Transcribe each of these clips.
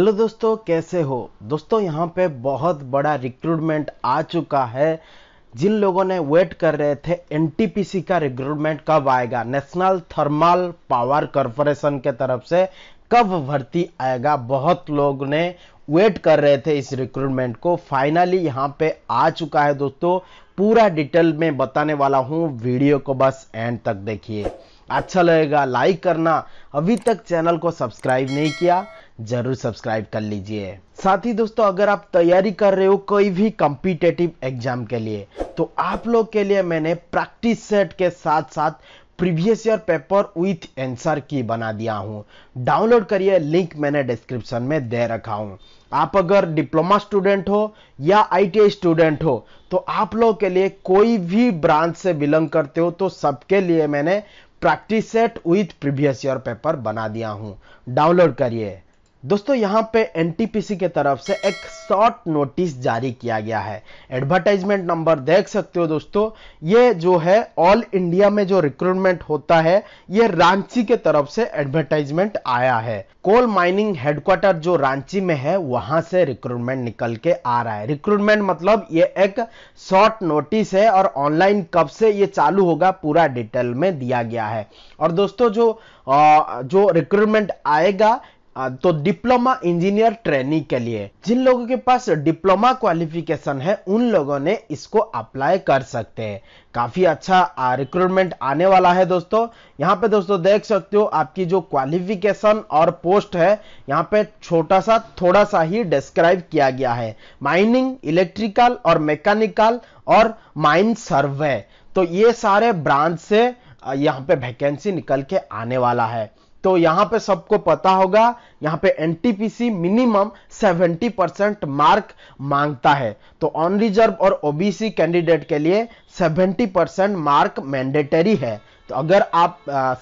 hello दोस्तों कैसे हो दोस्तों यहाँ पे बहुत बड़ा रिक्रूटमेंट आ चुका है जिन लोगों ने वेट कर रहे थे एनटीपीसी का रिक्रूटमेंट कब आएगा नेशनल थर्मल पावर कॉरपोरेशन के तरफ से कब भर्ती आएगा बहुत लोग ने वेट कर रहे थे इस रिक्रूटमेंट को फाइनली यहाँ पे आ चुका है दोस्तों पूरा डिटेल में बताने वाला हूँ वीडियो को बस एंड तक देखिए अच्छा लगेगा लाइक करना अभी तक चैनल को सब्सक्राइब नहीं किया जरूर सब्सक्राइब कर लीजिए साथ ही दोस्तों अगर आप तैयारी कर रहे हो कोई भी कॉम्पिटेटिव एग्जाम के लिए तो आप लोग के लिए मैंने प्रैक्टिस सेट के साथ साथ previous year paper with answer की बना दिया हूँ डाउनलोड करिए लिंक मैंने डिस्क्रिप्शन में दे रखा हूँ आप अगर डिप्लोमा स्टूडेंट हो या आई स्टूडेंट हो तो आप लोग के लिए कोई भी ब्रांच से बिलोंग करते हो तो सबके लिए मैंने practice set with previous year paper बना दिया हूँ डाउनलोड करिए दोस्तों यहां पे एनटीपीसी के तरफ से एक शॉर्ट नोटिस जारी किया गया है एडवर्टाइजमेंट नंबर देख सकते हो दोस्तों ये जो है ऑल इंडिया में जो रिक्रूटमेंट होता है ये रांची के तरफ से एडवर्टाइजमेंट आया है कोल माइनिंग हेडक्वार्टर जो रांची में है वहां से रिक्रूटमेंट निकल के आ रहा है रिक्रूटमेंट मतलब ये एक शॉर्ट नोटिस है और ऑनलाइन कब से ये चालू होगा पूरा डिटेल में दिया गया है और दोस्तों जो आ, जो रिक्रूटमेंट आएगा तो डिप्लोमा इंजीनियर ट्रेनिंग के लिए जिन लोगों के पास डिप्लोमा क्वालिफिकेशन है उन लोगों ने इसको अप्लाई कर सकते हैं काफी अच्छा रिक्रूटमेंट आने वाला है दोस्तों यहाँ पे दोस्तों देख सकते हो आपकी जो क्वालिफिकेशन और पोस्ट है यहाँ पे छोटा सा थोड़ा सा ही डिस्क्राइब किया गया है माइनिंग इलेक्ट्रिकल और मैकेनिकल और माइन सर्वे तो ये सारे ब्रांच से यहाँ पे वैकेंसी निकल के आने वाला है तो यहां पे सबको पता होगा यहां पे एनटीपीसी मिनिमम 70 परसेंट मार्क मांगता है तो ऑन रिजर्व और ओबीसी कैंडिडेट के लिए 70 परसेंट मार्क मैंडेटरी है तो अगर आप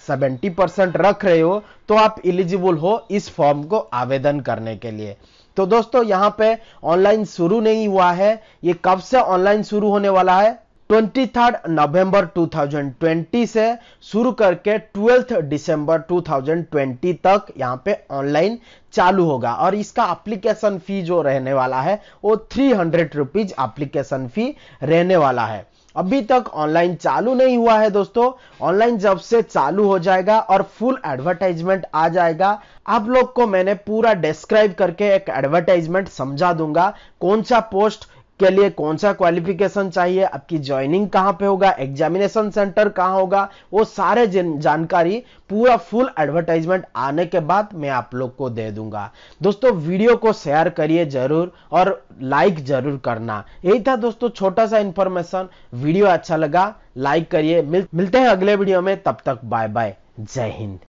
सेवेंटी परसेंट रख रहे हो तो आप इलिजिबल हो इस फॉर्म को आवेदन करने के लिए तो दोस्तों यहां पे ऑनलाइन शुरू नहीं हुआ है ये कब से ऑनलाइन शुरू होने वाला है 23 नवंबर 2020 से शुरू करके 12 दिसंबर 2020 तक यहां पे ऑनलाइन चालू होगा और इसका एप्लीकेशन फी जो रहने वाला है वो three hundred rupees application fee रहने वाला है अभी तक ऑनलाइन चालू नहीं हुआ है दोस्तों ऑनलाइन जब से चालू हो जाएगा और फुल एडवर्टाइजमेंट आ जाएगा आप लोग को मैंने पूरा डिस्क्राइब करके एक एडवर्टाइजमेंट समझा दूंगा कौन सा पोस्ट के लिए कौन सा क्वालिफिकेशन चाहिए आपकी ज्वाइनिंग कहां पे होगा एग्जामिनेशन सेंटर कहां होगा वो सारे जानकारी पूरा फुल एडवर्टाइजमेंट आने के बाद मैं आप लोग को दे दूंगा दोस्तों वीडियो को शेयर करिए जरूर और लाइक जरूर करना यही था दोस्तों छोटा सा इंफॉर्मेशन वीडियो अच्छा लगा लाइक करिए मिल, मिलते हैं अगले वीडियो में तब तक बाय बाय जय हिंद